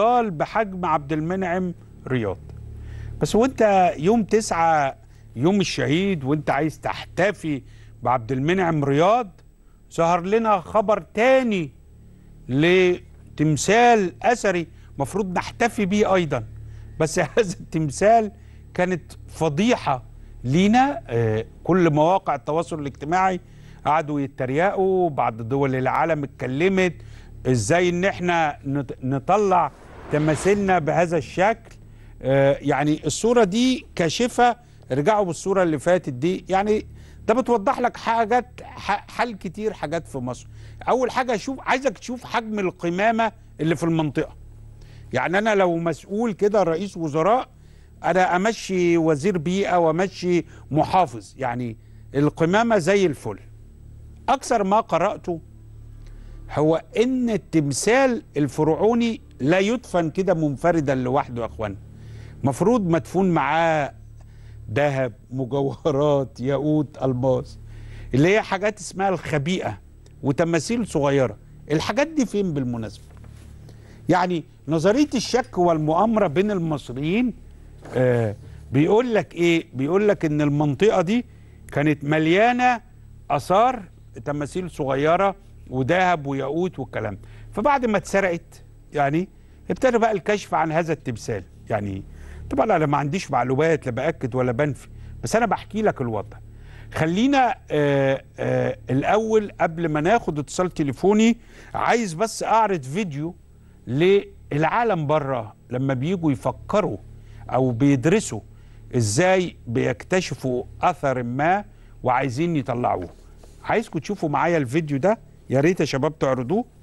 ابطال بحجم عبد المنعم رياض بس وانت يوم تسعة يوم الشهيد وانت عايز تحتفي بعبد المنعم رياض ظهر لنا خبر تاني لتمثال اثري مفروض نحتفي بيه ايضا بس هذا التمثال كانت فضيحه لينا آه، كل مواقع التواصل الاجتماعي قعدوا يتريقوا بعض دول العالم اتكلمت ازاي ان احنا نطلع تماثيلنا بهذا الشكل آه، يعني الصورة دي كاشفة ارجعوا بالصورة اللي فاتت دي يعني ده بتوضح لك حاجات حل كتير حاجات في مصر أول حاجة شوف عايزك تشوف حجم القمامة اللي في المنطقة يعني أنا لو مسؤول كده رئيس وزراء أنا أمشي وزير بيئة وأمشي محافظ يعني القمامة زي الفل أكثر ما قرأته هو ان التمثال الفرعوني لا يدفن كده منفردا لوحده يا اخوانا مفروض مدفون معاه ذهب مجوهرات ياقوت الماس اللي هي حاجات اسمها الخبيئه وتماثيل صغيره الحاجات دي فين بالمناسبه يعني نظريه الشك والمؤامره بين المصريين آه بيقول لك ايه بيقول لك ان المنطقه دي كانت مليانه اثار تماثيل صغيره وذهب وياقوت والكلام فبعد ما اتسرقت يعني ابتدى بقى الكشف عن هذا التمثال يعني طبعا انا ما عنديش معلومات لا باكد ولا بنفي بس انا بحكي لك الوضع خلينا آآ آه، آآ آه، الاول قبل ما ناخد اتصال تليفوني عايز بس اعرض فيديو للعالم بره لما بييجوا يفكروا او بيدرسوا ازاي بيكتشفوا اثر ما وعايزين يطلعوه عايزكم تشوفوا معايا الفيديو ده يا ريت يا شباب تعرضوه